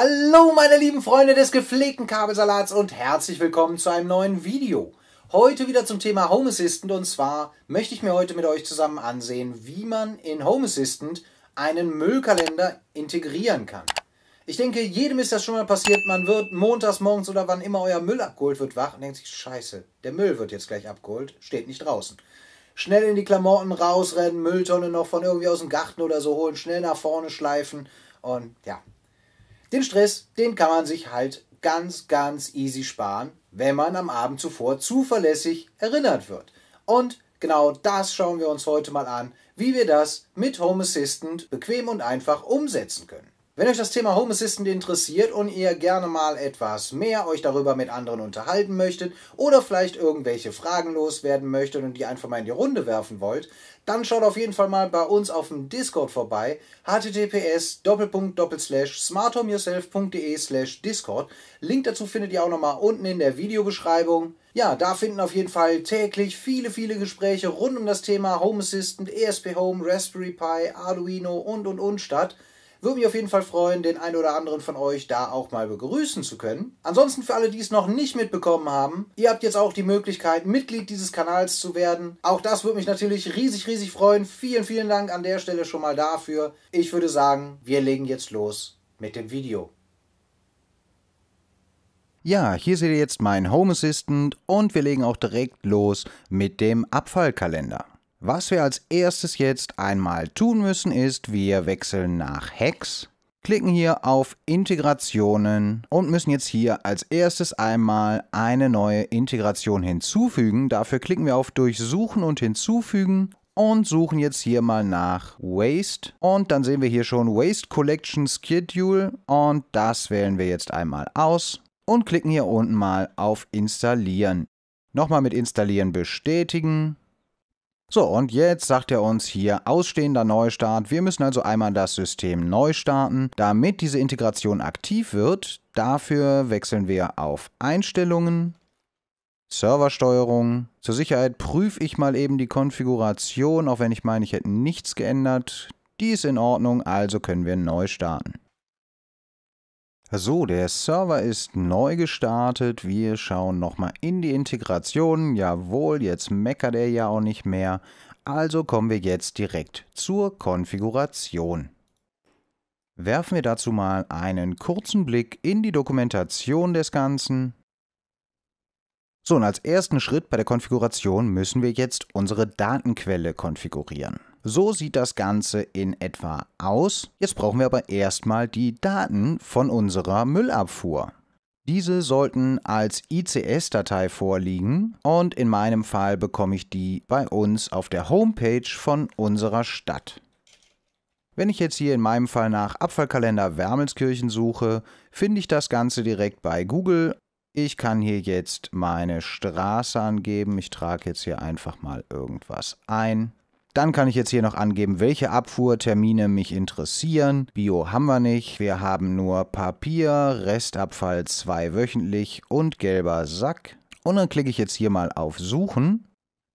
Hallo meine lieben Freunde des gepflegten Kabelsalats und herzlich willkommen zu einem neuen Video. Heute wieder zum Thema Home Assistant und zwar möchte ich mir heute mit euch zusammen ansehen, wie man in Home Assistant einen Müllkalender integrieren kann. Ich denke, jedem ist das schon mal passiert. Man wird montags morgens oder wann immer euer Müll abgeholt wird wach und denkt sich, scheiße, der Müll wird jetzt gleich abgeholt, steht nicht draußen. Schnell in die Klamotten rausrennen, Mülltonne noch von irgendwie aus dem Garten oder so holen, schnell nach vorne schleifen und ja, den Stress, den kann man sich halt ganz, ganz easy sparen, wenn man am Abend zuvor zuverlässig erinnert wird. Und genau das schauen wir uns heute mal an, wie wir das mit Home Assistant bequem und einfach umsetzen können. Wenn euch das Thema Home Assistant interessiert und ihr gerne mal etwas mehr euch darüber mit anderen unterhalten möchtet oder vielleicht irgendwelche Fragen loswerden möchtet und die einfach mal in die Runde werfen wollt, dann schaut auf jeden Fall mal bei uns auf dem Discord vorbei. https smarthomeyourself.de slash discord. Link dazu findet ihr auch nochmal unten in der Videobeschreibung. Ja, da finden auf jeden Fall täglich viele, viele Gespräche rund um das Thema Home Assistant, ESP Home, Raspberry Pi, Arduino und und und statt. Würde mich auf jeden Fall freuen, den einen oder anderen von euch da auch mal begrüßen zu können. Ansonsten für alle, die es noch nicht mitbekommen haben, ihr habt jetzt auch die Möglichkeit, Mitglied dieses Kanals zu werden. Auch das würde mich natürlich riesig, riesig freuen. Vielen, vielen Dank an der Stelle schon mal dafür. Ich würde sagen, wir legen jetzt los mit dem Video. Ja, hier seht ihr jetzt meinen Home Assistant und wir legen auch direkt los mit dem Abfallkalender. Was wir als erstes jetzt einmal tun müssen ist, wir wechseln nach Hex, klicken hier auf Integrationen und müssen jetzt hier als erstes einmal eine neue Integration hinzufügen. Dafür klicken wir auf Durchsuchen und Hinzufügen und suchen jetzt hier mal nach Waste. Und dann sehen wir hier schon Waste Collection Schedule und das wählen wir jetzt einmal aus und klicken hier unten mal auf Installieren. Nochmal mit Installieren bestätigen so, und jetzt sagt er uns hier ausstehender Neustart. Wir müssen also einmal das System neu starten. Damit diese Integration aktiv wird, dafür wechseln wir auf Einstellungen, Serversteuerung. Zur Sicherheit prüfe ich mal eben die Konfiguration, auch wenn ich meine, ich hätte nichts geändert. Die ist in Ordnung, also können wir neu starten. So, der Server ist neu gestartet. Wir schauen nochmal in die Integration. Jawohl, jetzt meckert er ja auch nicht mehr. Also kommen wir jetzt direkt zur Konfiguration. Werfen wir dazu mal einen kurzen Blick in die Dokumentation des Ganzen. So, und als ersten Schritt bei der Konfiguration müssen wir jetzt unsere Datenquelle konfigurieren. So sieht das Ganze in etwa aus. Jetzt brauchen wir aber erstmal die Daten von unserer Müllabfuhr. Diese sollten als ICS-Datei vorliegen und in meinem Fall bekomme ich die bei uns auf der Homepage von unserer Stadt. Wenn ich jetzt hier in meinem Fall nach Abfallkalender Wermelskirchen suche, finde ich das Ganze direkt bei Google. Ich kann hier jetzt meine Straße angeben. Ich trage jetzt hier einfach mal irgendwas ein. Dann kann ich jetzt hier noch angeben, welche Abfuhrtermine mich interessieren. Bio haben wir nicht. Wir haben nur Papier, Restabfall zwei wöchentlich und gelber Sack. Und dann klicke ich jetzt hier mal auf Suchen.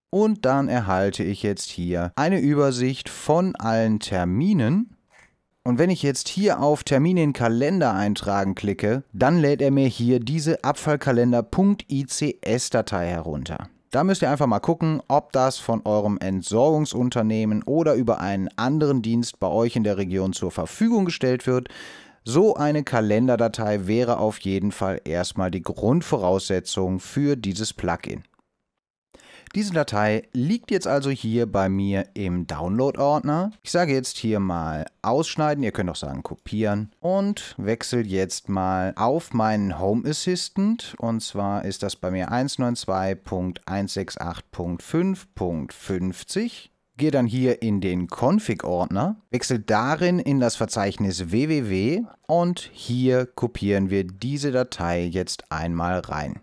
Und dann erhalte ich jetzt hier eine Übersicht von allen Terminen. Und wenn ich jetzt hier auf Termine in Kalender eintragen klicke, dann lädt er mir hier diese Abfallkalender.ics-Datei herunter. Da müsst ihr einfach mal gucken, ob das von eurem Entsorgungsunternehmen oder über einen anderen Dienst bei euch in der Region zur Verfügung gestellt wird. So eine Kalenderdatei wäre auf jeden Fall erstmal die Grundvoraussetzung für dieses Plugin. Diese Datei liegt jetzt also hier bei mir im Download-Ordner. Ich sage jetzt hier mal ausschneiden, ihr könnt auch sagen kopieren und wechsle jetzt mal auf meinen Home Assistant und zwar ist das bei mir 192.168.5.50 gehe dann hier in den Config-Ordner, wechsle darin in das Verzeichnis www und hier kopieren wir diese Datei jetzt einmal rein.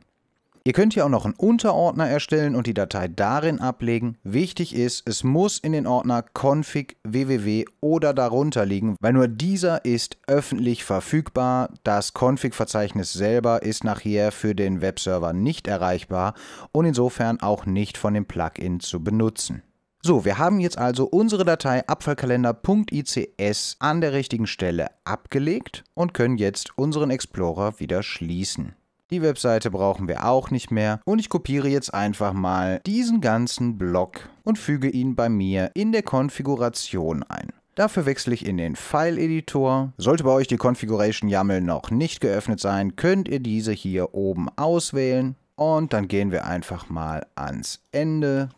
Ihr könnt hier auch noch einen Unterordner erstellen und die Datei darin ablegen. Wichtig ist, es muss in den Ordner config www oder darunter liegen, weil nur dieser ist öffentlich verfügbar. Das Config-Verzeichnis selber ist nachher für den Webserver nicht erreichbar und insofern auch nicht von dem Plugin zu benutzen. So, wir haben jetzt also unsere Datei abfallkalender.ics an der richtigen Stelle abgelegt und können jetzt unseren Explorer wieder schließen. Die Webseite brauchen wir auch nicht mehr. Und ich kopiere jetzt einfach mal diesen ganzen Block und füge ihn bei mir in der Konfiguration ein. Dafür wechsle ich in den File-Editor. Sollte bei euch die Configuration YAML noch nicht geöffnet sein, könnt ihr diese hier oben auswählen. Und dann gehen wir einfach mal ans Ende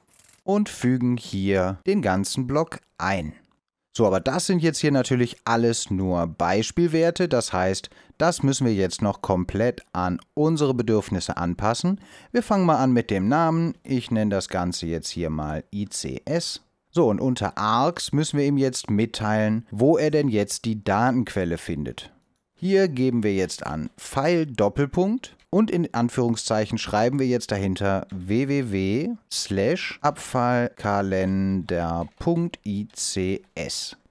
und fügen hier den ganzen Block ein. So, aber das sind jetzt hier natürlich alles nur Beispielwerte. Das heißt, das müssen wir jetzt noch komplett an unsere Bedürfnisse anpassen. Wir fangen mal an mit dem Namen. Ich nenne das Ganze jetzt hier mal ICS. So, und unter ARGS müssen wir ihm jetzt mitteilen, wo er denn jetzt die Datenquelle findet. Hier geben wir jetzt an File Doppelpunkt und in Anführungszeichen schreiben wir jetzt dahinter www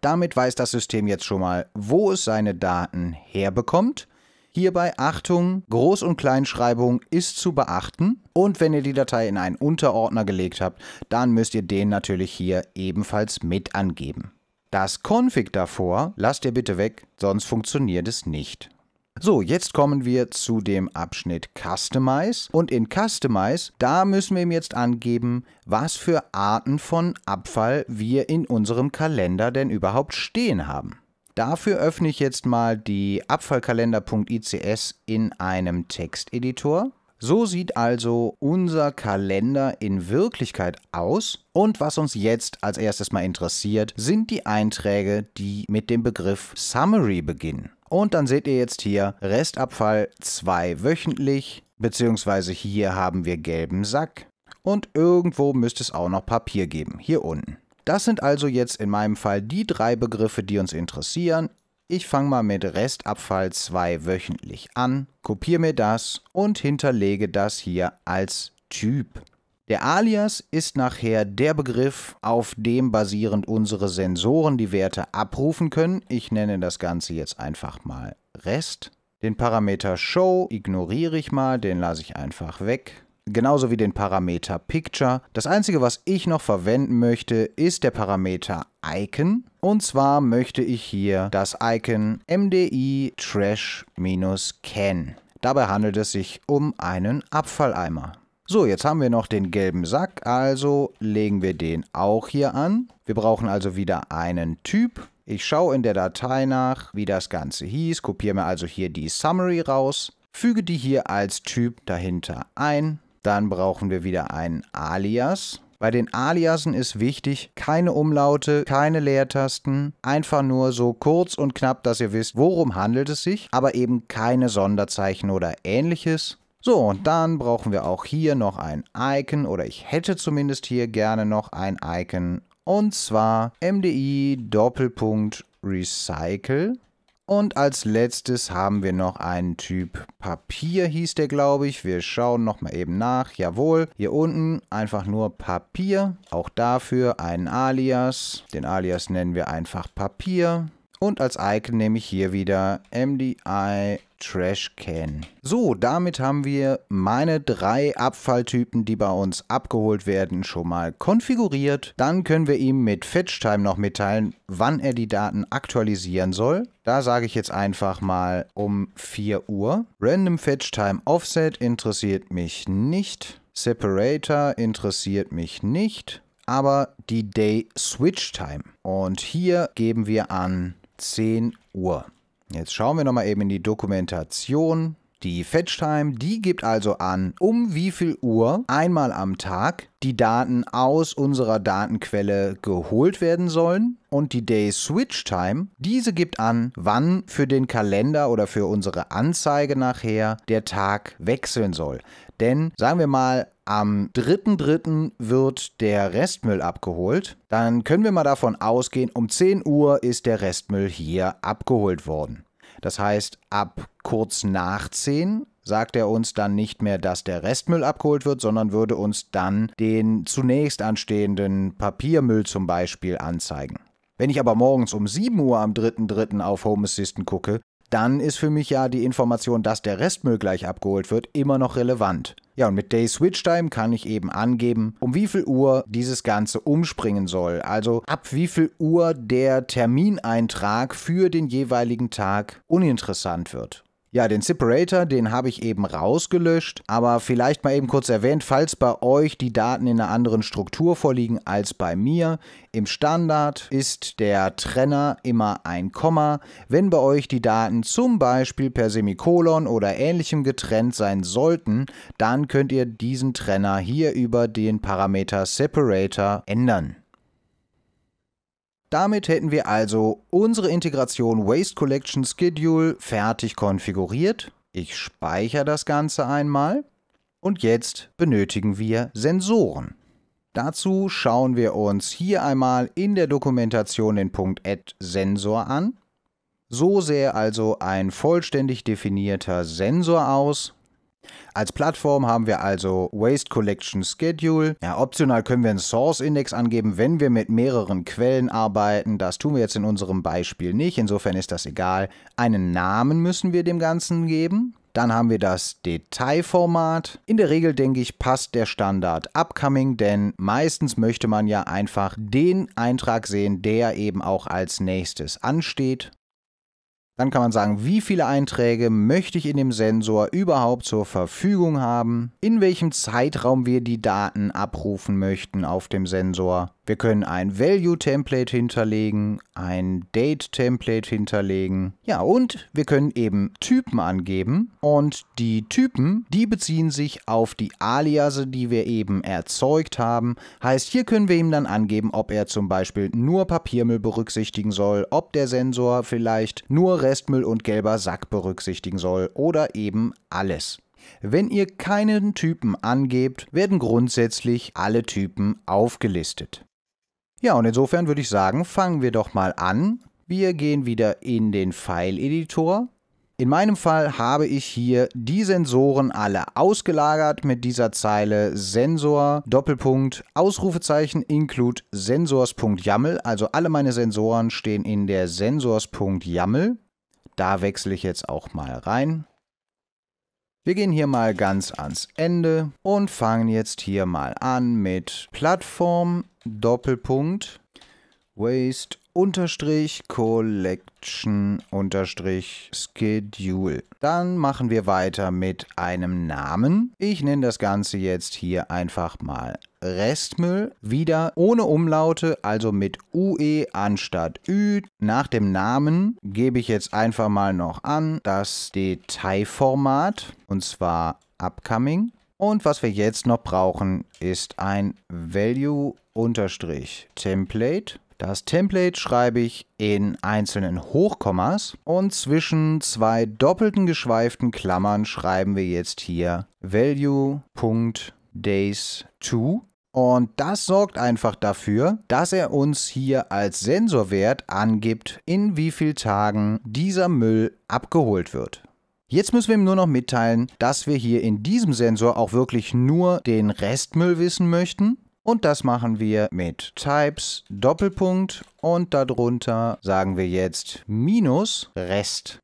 Damit weiß das System jetzt schon mal, wo es seine Daten herbekommt. Hierbei Achtung, Groß- und Kleinschreibung ist zu beachten. Und wenn ihr die Datei in einen Unterordner gelegt habt, dann müsst ihr den natürlich hier ebenfalls mit angeben. Das Config davor lasst ihr bitte weg, sonst funktioniert es nicht. So, jetzt kommen wir zu dem Abschnitt Customize. Und in Customize, da müssen wir ihm jetzt angeben, was für Arten von Abfall wir in unserem Kalender denn überhaupt stehen haben. Dafür öffne ich jetzt mal die Abfallkalender.ics in einem Texteditor. So sieht also unser Kalender in Wirklichkeit aus. Und was uns jetzt als erstes mal interessiert, sind die Einträge, die mit dem Begriff Summary beginnen. Und dann seht ihr jetzt hier Restabfall 2 wöchentlich, beziehungsweise hier haben wir gelben Sack. Und irgendwo müsste es auch noch Papier geben, hier unten. Das sind also jetzt in meinem Fall die drei Begriffe, die uns interessieren. Ich fange mal mit Restabfall 2 wöchentlich an, kopiere mir das und hinterlege das hier als Typ. Der Alias ist nachher der Begriff, auf dem basierend unsere Sensoren die Werte abrufen können. Ich nenne das Ganze jetzt einfach mal Rest. Den Parameter Show ignoriere ich mal, den lasse ich einfach weg. Genauso wie den Parameter Picture. Das einzige, was ich noch verwenden möchte, ist der Parameter Icon. Und zwar möchte ich hier das Icon MDI Trash-Can. Dabei handelt es sich um einen Abfalleimer. So, jetzt haben wir noch den gelben Sack, also legen wir den auch hier an. Wir brauchen also wieder einen Typ. Ich schaue in der Datei nach, wie das Ganze hieß, kopiere mir also hier die Summary raus, füge die hier als Typ dahinter ein. Dann brauchen wir wieder einen Alias. Bei den Aliasen ist wichtig, keine Umlaute, keine Leertasten, einfach nur so kurz und knapp, dass ihr wisst, worum handelt es sich, aber eben keine Sonderzeichen oder ähnliches. So, und dann brauchen wir auch hier noch ein Icon oder ich hätte zumindest hier gerne noch ein Icon und zwar MDI Doppelpunkt Recycle. Und als letztes haben wir noch einen Typ Papier, hieß der, glaube ich. Wir schauen nochmal eben nach. Jawohl, hier unten einfach nur Papier. Auch dafür einen Alias. Den Alias nennen wir einfach Papier. Und als Icon nehme ich hier wieder MDI Trash Can. So, damit haben wir meine drei Abfalltypen, die bei uns abgeholt werden, schon mal konfiguriert. Dann können wir ihm mit FetchTime noch mitteilen, wann er die Daten aktualisieren soll. Da sage ich jetzt einfach mal um 4 Uhr. Random FetchTime Offset interessiert mich nicht. Separator interessiert mich nicht aber die Day Switch Time. Und hier geben wir an 10 Uhr. Jetzt schauen wir nochmal eben in die Dokumentation. Die Fetchtime, die gibt also an, um wie viel Uhr einmal am Tag die Daten aus unserer Datenquelle geholt werden sollen. Und die Day Switch Time, diese gibt an, wann für den Kalender oder für unsere Anzeige nachher der Tag wechseln soll. Denn sagen wir mal, am 3.3. wird der Restmüll abgeholt. Dann können wir mal davon ausgehen, um 10 Uhr ist der Restmüll hier abgeholt worden. Das heißt, ab kurz nach 10 sagt er uns dann nicht mehr, dass der Restmüll abgeholt wird, sondern würde uns dann den zunächst anstehenden Papiermüll zum Beispiel anzeigen. Wenn ich aber morgens um 7 Uhr am 3.3. auf Home Assistant gucke, dann ist für mich ja die Information, dass der Restmüll gleich abgeholt wird, immer noch relevant. Ja, und mit Day Switch Time kann ich eben angeben, um wie viel Uhr dieses Ganze umspringen soll. Also ab wie viel Uhr der Termineintrag für den jeweiligen Tag uninteressant wird. Ja, den Separator, den habe ich eben rausgelöscht, aber vielleicht mal eben kurz erwähnt, falls bei euch die Daten in einer anderen Struktur vorliegen als bei mir, im Standard ist der Trenner immer ein Komma. Wenn bei euch die Daten zum Beispiel per Semikolon oder ähnlichem getrennt sein sollten, dann könnt ihr diesen Trenner hier über den Parameter Separator ändern. Damit hätten wir also unsere Integration Waste Collection Schedule fertig konfiguriert. Ich speichere das Ganze einmal. Und jetzt benötigen wir Sensoren. Dazu schauen wir uns hier einmal in der Dokumentation den Punkt Add Sensor an. So sähe also ein vollständig definierter Sensor aus, als Plattform haben wir also Waste Collection Schedule. Ja, optional können wir einen Source Index angeben, wenn wir mit mehreren Quellen arbeiten. Das tun wir jetzt in unserem Beispiel nicht. Insofern ist das egal. Einen Namen müssen wir dem Ganzen geben. Dann haben wir das Detailformat. In der Regel, denke ich, passt der Standard Upcoming, denn meistens möchte man ja einfach den Eintrag sehen, der eben auch als nächstes ansteht. Dann kann man sagen, wie viele Einträge möchte ich in dem Sensor überhaupt zur Verfügung haben, in welchem Zeitraum wir die Daten abrufen möchten auf dem Sensor wir können ein Value-Template hinterlegen, ein Date-Template hinterlegen. Ja, und wir können eben Typen angeben. Und die Typen, die beziehen sich auf die Aliase, die wir eben erzeugt haben. Heißt, hier können wir ihm dann angeben, ob er zum Beispiel nur Papiermüll berücksichtigen soll, ob der Sensor vielleicht nur Restmüll und gelber Sack berücksichtigen soll oder eben alles. Wenn ihr keinen Typen angebt, werden grundsätzlich alle Typen aufgelistet. Ja, und insofern würde ich sagen, fangen wir doch mal an. Wir gehen wieder in den File-Editor. In meinem Fall habe ich hier die Sensoren alle ausgelagert mit dieser Zeile Sensor Doppelpunkt Ausrufezeichen include sensors.yaml. Also alle meine Sensoren stehen in der sensors.yaml. Da wechsle ich jetzt auch mal rein. Wir gehen hier mal ganz ans Ende und fangen jetzt hier mal an mit Plattform Doppelpunkt Waste unterstrich Collection unterstrich Schedule. Dann machen wir weiter mit einem Namen. Ich nenne das Ganze jetzt hier einfach mal Restmüll. Wieder ohne Umlaute, also mit UE anstatt Ü. Nach dem Namen gebe ich jetzt einfach mal noch an das Detailformat und zwar Upcoming. Und was wir jetzt noch brauchen, ist ein Value-Template. Das Template schreibe ich in einzelnen Hochkommas und zwischen zwei doppelten geschweiften Klammern schreiben wir jetzt hier value.days2 und das sorgt einfach dafür, dass er uns hier als Sensorwert angibt, in wie vielen Tagen dieser Müll abgeholt wird. Jetzt müssen wir ihm nur noch mitteilen, dass wir hier in diesem Sensor auch wirklich nur den Restmüll wissen möchten. Und das machen wir mit Types Doppelpunkt und darunter sagen wir jetzt Minus Rest.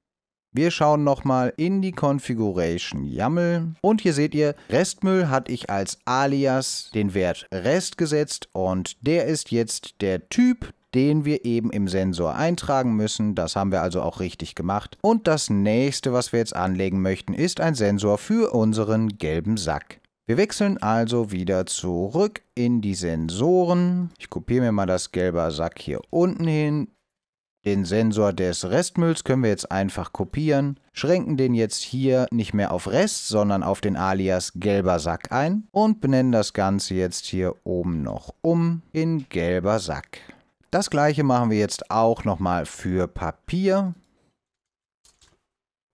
Wir schauen nochmal in die Configuration YAML und hier seht ihr, Restmüll hatte ich als Alias den Wert Rest gesetzt und der ist jetzt der Typ den wir eben im Sensor eintragen müssen. Das haben wir also auch richtig gemacht. Und das nächste, was wir jetzt anlegen möchten, ist ein Sensor für unseren gelben Sack. Wir wechseln also wieder zurück in die Sensoren. Ich kopiere mir mal das gelbe Sack hier unten hin. Den Sensor des Restmülls können wir jetzt einfach kopieren, schränken den jetzt hier nicht mehr auf Rest, sondern auf den Alias gelber Sack ein und benennen das Ganze jetzt hier oben noch um in gelber Sack. Das gleiche machen wir jetzt auch nochmal für Papier.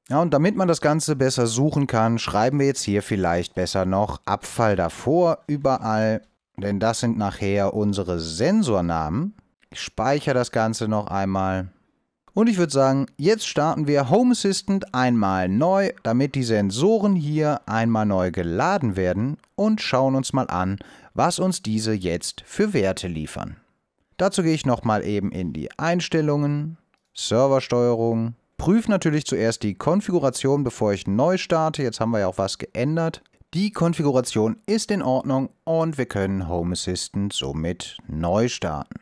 Ja, und damit man das Ganze besser suchen kann, schreiben wir jetzt hier vielleicht besser noch Abfall davor überall, denn das sind nachher unsere Sensornamen. Ich speichere das Ganze noch einmal. Und ich würde sagen, jetzt starten wir Home Assistant einmal neu, damit die Sensoren hier einmal neu geladen werden und schauen uns mal an, was uns diese jetzt für Werte liefern. Dazu gehe ich nochmal eben in die Einstellungen, Serversteuerung, prüfe natürlich zuerst die Konfiguration, bevor ich neu starte. Jetzt haben wir ja auch was geändert. Die Konfiguration ist in Ordnung und wir können Home Assistant somit neu starten.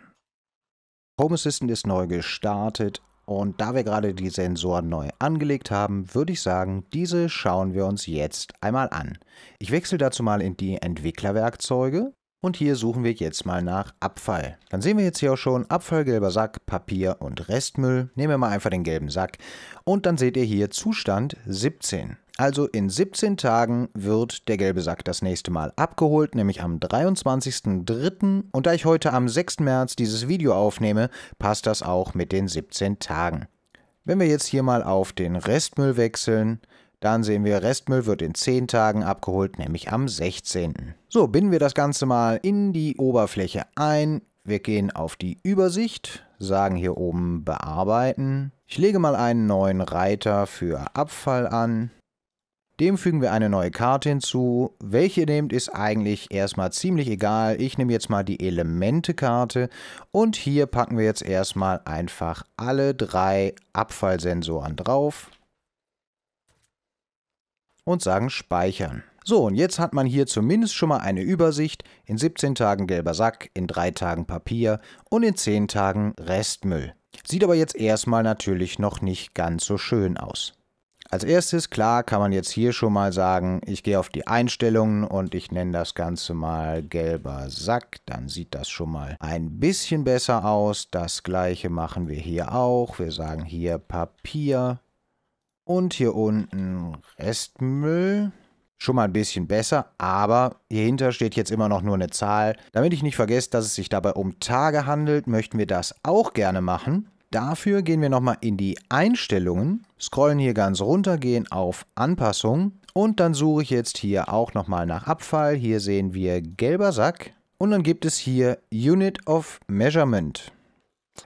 Home Assistant ist neu gestartet und da wir gerade die Sensoren neu angelegt haben, würde ich sagen, diese schauen wir uns jetzt einmal an. Ich wechsle dazu mal in die Entwicklerwerkzeuge und hier suchen wir jetzt mal nach Abfall. Dann sehen wir jetzt hier auch schon Abfall, gelber Sack, Papier und Restmüll. Nehmen wir mal einfach den gelben Sack. Und dann seht ihr hier Zustand 17. Also in 17 Tagen wird der gelbe Sack das nächste Mal abgeholt, nämlich am 23.03. Und da ich heute am 6. März dieses Video aufnehme, passt das auch mit den 17 Tagen. Wenn wir jetzt hier mal auf den Restmüll wechseln, dann sehen wir, Restmüll wird in 10 Tagen abgeholt, nämlich am 16. So, binden wir das Ganze mal in die Oberfläche ein. Wir gehen auf die Übersicht, sagen hier oben Bearbeiten. Ich lege mal einen neuen Reiter für Abfall an. Dem fügen wir eine neue Karte hinzu. Welche ihr nehmt, ist eigentlich erstmal ziemlich egal. Ich nehme jetzt mal die Elemente-Karte und hier packen wir jetzt erstmal einfach alle drei Abfallsensoren drauf und sagen Speichern. So, und jetzt hat man hier zumindest schon mal eine Übersicht. In 17 Tagen gelber Sack, in 3 Tagen Papier und in 10 Tagen Restmüll. Sieht aber jetzt erstmal natürlich noch nicht ganz so schön aus. Als erstes, klar, kann man jetzt hier schon mal sagen, ich gehe auf die Einstellungen und ich nenne das Ganze mal gelber Sack. Dann sieht das schon mal ein bisschen besser aus. Das gleiche machen wir hier auch. Wir sagen hier Papier. Und hier unten Restmüll. Schon mal ein bisschen besser, aber hier hinter steht jetzt immer noch nur eine Zahl. Damit ich nicht vergesse, dass es sich dabei um Tage handelt, möchten wir das auch gerne machen. Dafür gehen wir nochmal in die Einstellungen, scrollen hier ganz runter, gehen auf Anpassung und dann suche ich jetzt hier auch nochmal nach Abfall. Hier sehen wir gelber Sack und dann gibt es hier Unit of Measurement.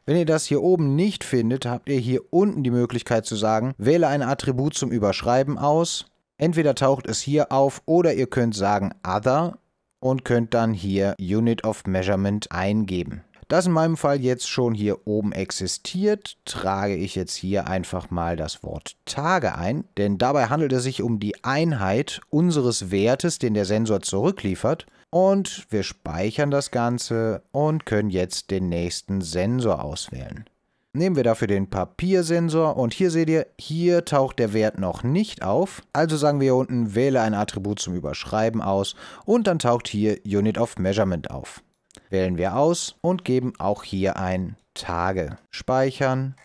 Wenn ihr das hier oben nicht findet, habt ihr hier unten die Möglichkeit zu sagen, wähle ein Attribut zum Überschreiben aus. Entweder taucht es hier auf oder ihr könnt sagen Other und könnt dann hier Unit of Measurement eingeben. Das in meinem Fall jetzt schon hier oben existiert, trage ich jetzt hier einfach mal das Wort Tage ein, denn dabei handelt es sich um die Einheit unseres Wertes, den der Sensor zurückliefert. Und wir speichern das Ganze und können jetzt den nächsten Sensor auswählen. Nehmen wir dafür den Papiersensor und hier seht ihr, hier taucht der Wert noch nicht auf. Also sagen wir hier unten, wähle ein Attribut zum Überschreiben aus und dann taucht hier Unit of Measurement auf. Wählen wir aus und geben auch hier ein Tage. Speichern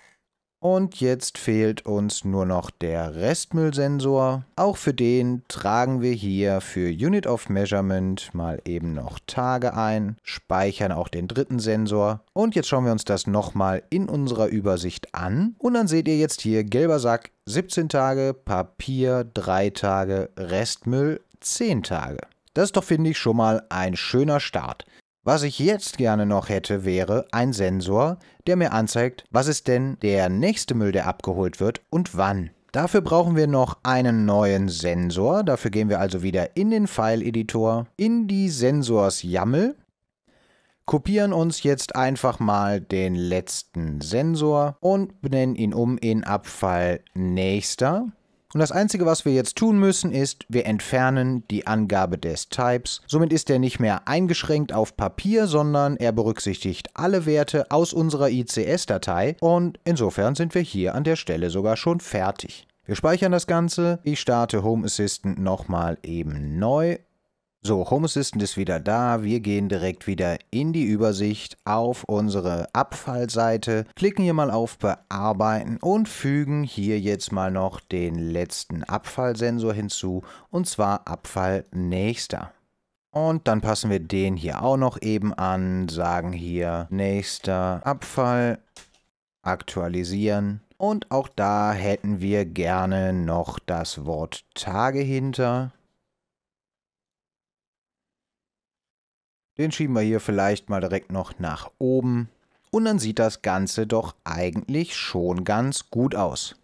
und jetzt fehlt uns nur noch der Restmüllsensor. Auch für den tragen wir hier für Unit of Measurement mal eben noch Tage ein, speichern auch den dritten Sensor. Und jetzt schauen wir uns das nochmal in unserer Übersicht an. Und dann seht ihr jetzt hier gelber Sack 17 Tage, Papier 3 Tage, Restmüll 10 Tage. Das ist doch, finde ich, schon mal ein schöner Start. Was ich jetzt gerne noch hätte, wäre ein Sensor, der mir anzeigt, was ist denn der nächste Müll, der abgeholt wird und wann. Dafür brauchen wir noch einen neuen Sensor. Dafür gehen wir also wieder in den File-Editor, in die Sensors-YAML, kopieren uns jetzt einfach mal den letzten Sensor und benennen ihn um in Abfall nächster. Und das Einzige, was wir jetzt tun müssen, ist, wir entfernen die Angabe des Types. Somit ist er nicht mehr eingeschränkt auf Papier, sondern er berücksichtigt alle Werte aus unserer ICS-Datei und insofern sind wir hier an der Stelle sogar schon fertig. Wir speichern das Ganze. Ich starte Home Assistant nochmal eben neu so, Home Assistant ist wieder da. Wir gehen direkt wieder in die Übersicht auf unsere Abfallseite, klicken hier mal auf Bearbeiten und fügen hier jetzt mal noch den letzten Abfallsensor hinzu, und zwar Abfall nächster. Und dann passen wir den hier auch noch eben an, sagen hier nächster Abfall, aktualisieren. Und auch da hätten wir gerne noch das Wort Tage hinter. Den schieben wir hier vielleicht mal direkt noch nach oben. Und dann sieht das Ganze doch eigentlich schon ganz gut aus.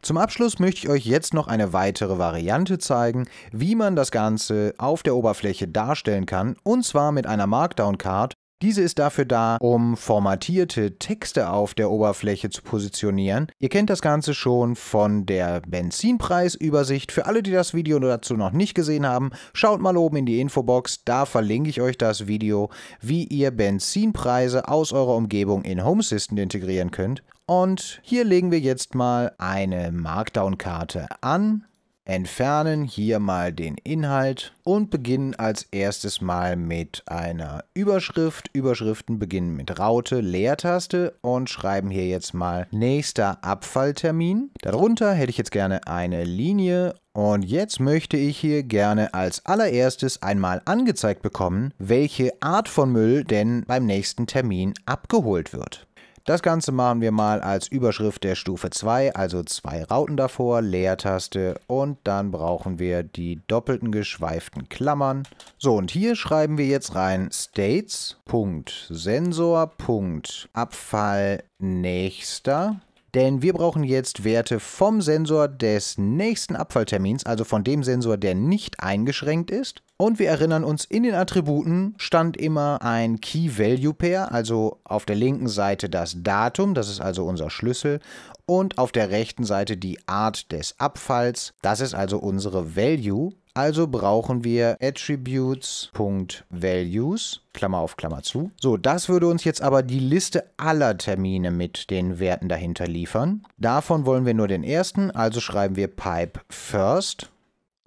Zum Abschluss möchte ich euch jetzt noch eine weitere Variante zeigen, wie man das Ganze auf der Oberfläche darstellen kann, und zwar mit einer Markdown-Card diese ist dafür da, um formatierte Texte auf der Oberfläche zu positionieren. Ihr kennt das Ganze schon von der Benzinpreisübersicht. Für alle, die das Video dazu noch nicht gesehen haben, schaut mal oben in die Infobox, da verlinke ich euch das Video, wie ihr Benzinpreise aus eurer Umgebung in Home Assistant integrieren könnt. Und hier legen wir jetzt mal eine Markdown-Karte an entfernen hier mal den Inhalt und beginnen als erstes mal mit einer Überschrift. Überschriften beginnen mit Raute, Leertaste und schreiben hier jetzt mal nächster Abfalltermin. Darunter hätte ich jetzt gerne eine Linie und jetzt möchte ich hier gerne als allererstes einmal angezeigt bekommen, welche Art von Müll denn beim nächsten Termin abgeholt wird. Das Ganze machen wir mal als Überschrift der Stufe 2, also zwei Rauten davor, Leertaste und dann brauchen wir die doppelten geschweiften Klammern. So, und hier schreiben wir jetzt rein states.sensor.abfall nächster denn wir brauchen jetzt Werte vom Sensor des nächsten Abfalltermins, also von dem Sensor, der nicht eingeschränkt ist. Und wir erinnern uns, in den Attributen stand immer ein Key Value Pair, also auf der linken Seite das Datum, das ist also unser Schlüssel, und auf der rechten Seite die Art des Abfalls, das ist also unsere Value. Also brauchen wir attributes.values, Klammer auf Klammer zu. So, das würde uns jetzt aber die Liste aller Termine mit den Werten dahinter liefern. Davon wollen wir nur den ersten, also schreiben wir pipe first.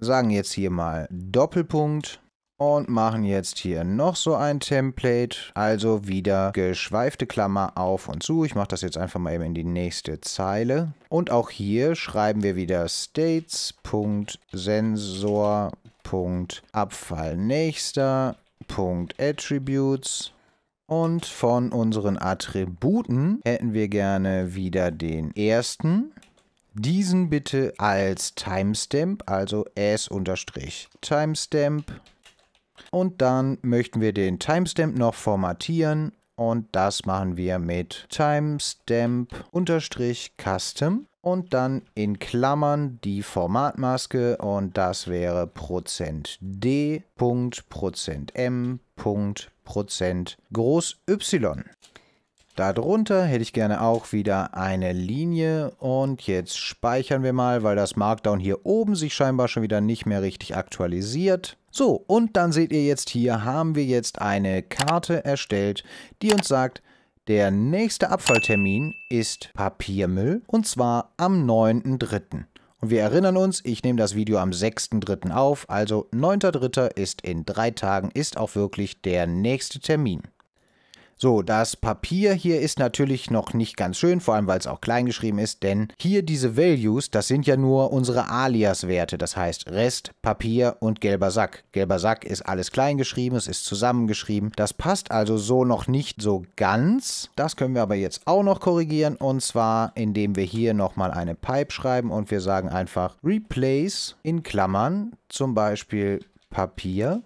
Sagen jetzt hier mal Doppelpunkt und machen jetzt hier noch so ein Template. Also wieder geschweifte Klammer auf und zu. Ich mache das jetzt einfach mal eben in die nächste Zeile. Und auch hier schreiben wir wieder states.sensor.abfallnächster.attributes. und von unseren Attributen hätten wir gerne wieder den ersten. Diesen bitte als Timestamp, also s-Timestamp und dann möchten wir den Timestamp noch formatieren und das machen wir mit timestamp-custom und dann in Klammern die Formatmaske und das wäre Prozent Y. Darunter hätte ich gerne auch wieder eine Linie und jetzt speichern wir mal, weil das Markdown hier oben sich scheinbar schon wieder nicht mehr richtig aktualisiert. So, und dann seht ihr jetzt hier, haben wir jetzt eine Karte erstellt, die uns sagt, der nächste Abfalltermin ist Papiermüll und zwar am 9.3. Und wir erinnern uns, ich nehme das Video am 6.3. auf, also 9.3. ist in drei Tagen, ist auch wirklich der nächste Termin. So, das Papier hier ist natürlich noch nicht ganz schön, vor allem weil es auch klein geschrieben ist, denn hier diese Values, das sind ja nur unsere Alias-Werte, das heißt Rest, Papier und gelber Sack. Gelber Sack ist alles klein geschrieben, es ist zusammengeschrieben. Das passt also so noch nicht so ganz. Das können wir aber jetzt auch noch korrigieren und zwar indem wir hier nochmal eine Pipe schreiben und wir sagen einfach replace in Klammern zum Beispiel Papier,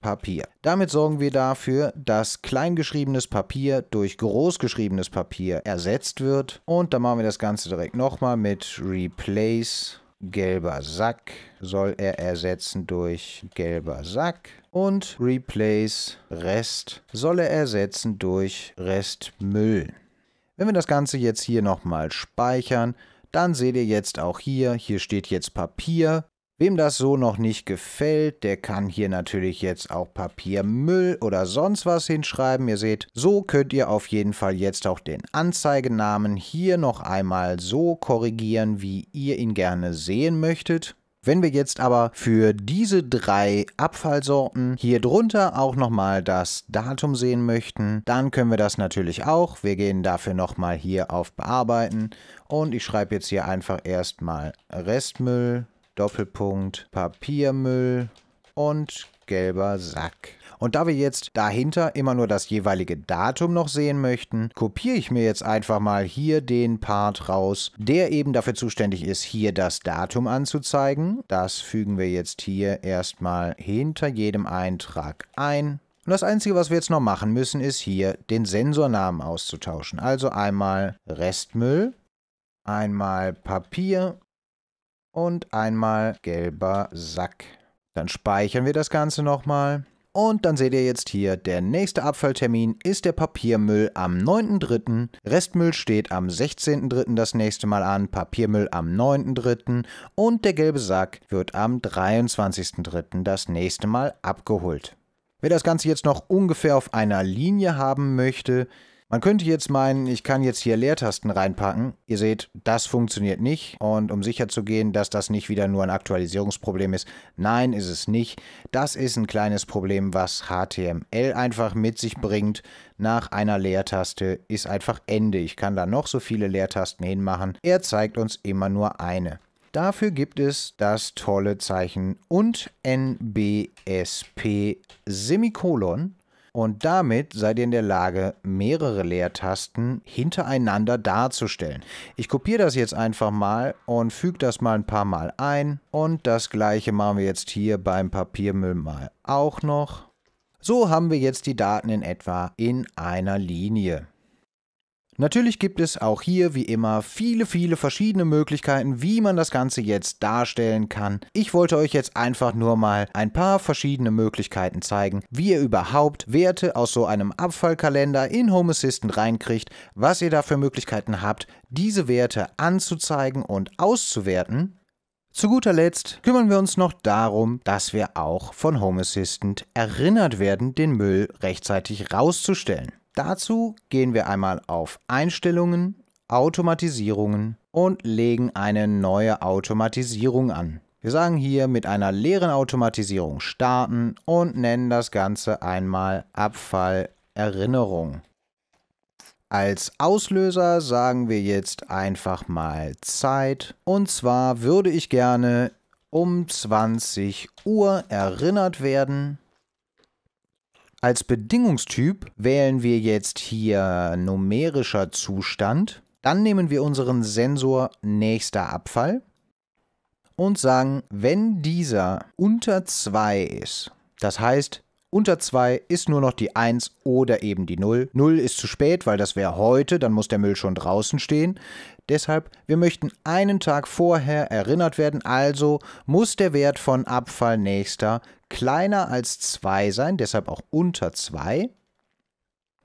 Papier. Damit sorgen wir dafür, dass kleingeschriebenes Papier durch großgeschriebenes Papier ersetzt wird. Und dann machen wir das Ganze direkt nochmal mit Replace gelber Sack soll er ersetzen durch gelber Sack und Replace Rest soll er ersetzen durch Restmüll. Wenn wir das Ganze jetzt hier nochmal speichern, dann seht ihr jetzt auch hier, hier steht jetzt Papier Wem das so noch nicht gefällt, der kann hier natürlich jetzt auch Papiermüll oder sonst was hinschreiben. Ihr seht, so könnt ihr auf jeden Fall jetzt auch den Anzeigenamen hier noch einmal so korrigieren, wie ihr ihn gerne sehen möchtet. Wenn wir jetzt aber für diese drei Abfallsorten hier drunter auch nochmal das Datum sehen möchten, dann können wir das natürlich auch. Wir gehen dafür nochmal hier auf Bearbeiten und ich schreibe jetzt hier einfach erstmal Restmüll Doppelpunkt Papiermüll und gelber Sack. Und da wir jetzt dahinter immer nur das jeweilige Datum noch sehen möchten, kopiere ich mir jetzt einfach mal hier den Part raus, der eben dafür zuständig ist, hier das Datum anzuzeigen. Das fügen wir jetzt hier erstmal hinter jedem Eintrag ein. Und das Einzige, was wir jetzt noch machen müssen, ist hier den Sensornamen auszutauschen. Also einmal Restmüll, einmal Papier und einmal gelber Sack. Dann speichern wir das Ganze nochmal. Und dann seht ihr jetzt hier, der nächste Abfalltermin ist der Papiermüll am 9.3. Restmüll steht am 16.3. das nächste Mal an, Papiermüll am 9.3. und der gelbe Sack wird am 23.3. das nächste Mal abgeholt. Wer das Ganze jetzt noch ungefähr auf einer Linie haben möchte, man könnte jetzt meinen, ich kann jetzt hier Leertasten reinpacken. Ihr seht, das funktioniert nicht. Und um sicher zu gehen, dass das nicht wieder nur ein Aktualisierungsproblem ist, nein, ist es nicht. Das ist ein kleines Problem, was HTML einfach mit sich bringt. Nach einer Leertaste ist einfach Ende. Ich kann da noch so viele Leertasten hinmachen. Er zeigt uns immer nur eine. Dafür gibt es das tolle Zeichen und NBSP Semikolon und damit seid ihr in der Lage, mehrere Leertasten hintereinander darzustellen. Ich kopiere das jetzt einfach mal und füge das mal ein paar Mal ein. Und das gleiche machen wir jetzt hier beim Papiermüll mal auch noch. So haben wir jetzt die Daten in etwa in einer Linie. Natürlich gibt es auch hier wie immer viele, viele verschiedene Möglichkeiten, wie man das Ganze jetzt darstellen kann. Ich wollte euch jetzt einfach nur mal ein paar verschiedene Möglichkeiten zeigen, wie ihr überhaupt Werte aus so einem Abfallkalender in Home Assistant reinkriegt, was ihr da für Möglichkeiten habt, diese Werte anzuzeigen und auszuwerten. Zu guter Letzt kümmern wir uns noch darum, dass wir auch von Home Assistant erinnert werden, den Müll rechtzeitig rauszustellen. Dazu gehen wir einmal auf Einstellungen, Automatisierungen und legen eine neue Automatisierung an. Wir sagen hier mit einer leeren Automatisierung starten und nennen das Ganze einmal Abfallerinnerung. Als Auslöser sagen wir jetzt einfach mal Zeit. Und zwar würde ich gerne um 20 Uhr erinnert werden, als Bedingungstyp wählen wir jetzt hier numerischer Zustand. Dann nehmen wir unseren Sensor nächster Abfall und sagen, wenn dieser unter 2 ist, das heißt, unter 2 ist nur noch die 1 oder eben die 0. 0 ist zu spät, weil das wäre heute, dann muss der Müll schon draußen stehen. Deshalb, wir möchten einen Tag vorher erinnert werden, also muss der Wert von Abfall nächster kleiner als 2 sein, deshalb auch unter 2.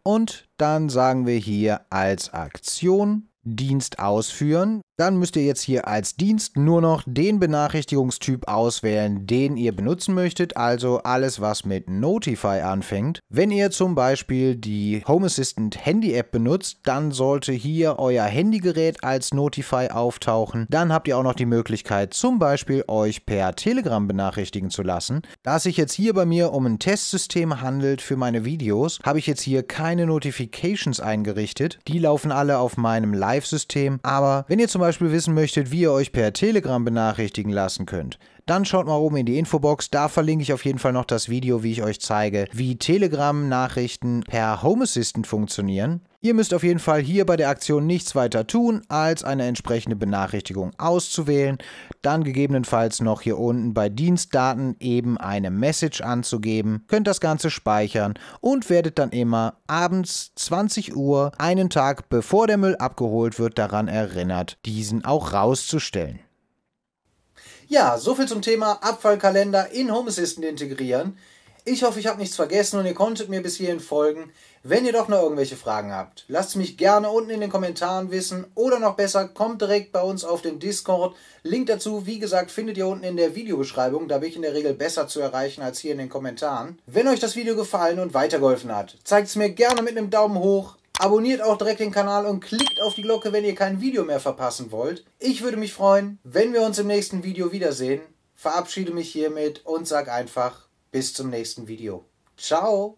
Und dann sagen wir hier als Aktion Dienst ausführen. Dann müsst ihr jetzt hier als Dienst nur noch den Benachrichtigungstyp auswählen, den ihr benutzen möchtet, also alles, was mit Notify anfängt. Wenn ihr zum Beispiel die Home Assistant Handy App benutzt, dann sollte hier euer Handygerät als Notify auftauchen. Dann habt ihr auch noch die Möglichkeit, zum Beispiel euch per Telegram benachrichtigen zu lassen. Da es sich jetzt hier bei mir um ein Testsystem handelt für meine Videos, habe ich jetzt hier keine Notifications eingerichtet. Die laufen alle auf meinem Live-System, aber wenn ihr zum Beispiel Beispiel wissen möchtet, wie ihr euch per Telegram benachrichtigen lassen könnt, dann schaut mal oben in die Infobox. Da verlinke ich auf jeden Fall noch das Video, wie ich euch zeige, wie Telegram-Nachrichten per Home Assistant funktionieren. Ihr müsst auf jeden Fall hier bei der Aktion nichts weiter tun, als eine entsprechende Benachrichtigung auszuwählen, dann gegebenenfalls noch hier unten bei Dienstdaten eben eine Message anzugeben, könnt das Ganze speichern und werdet dann immer abends 20 Uhr, einen Tag bevor der Müll abgeholt wird, daran erinnert, diesen auch rauszustellen. Ja, soviel zum Thema Abfallkalender in Home Assistant integrieren. Ich hoffe, ich habe nichts vergessen und ihr konntet mir bis hierhin folgen. Wenn ihr doch noch irgendwelche Fragen habt, lasst mich gerne unten in den Kommentaren wissen oder noch besser, kommt direkt bei uns auf den Discord. Link dazu, wie gesagt, findet ihr unten in der Videobeschreibung, da bin ich in der Regel besser zu erreichen als hier in den Kommentaren. Wenn euch das Video gefallen und weitergeholfen hat, zeigt es mir gerne mit einem Daumen hoch. Abonniert auch direkt den Kanal und klickt auf die Glocke, wenn ihr kein Video mehr verpassen wollt. Ich würde mich freuen, wenn wir uns im nächsten Video wiedersehen. Verabschiede mich hiermit und sag einfach bis zum nächsten Video. Ciao!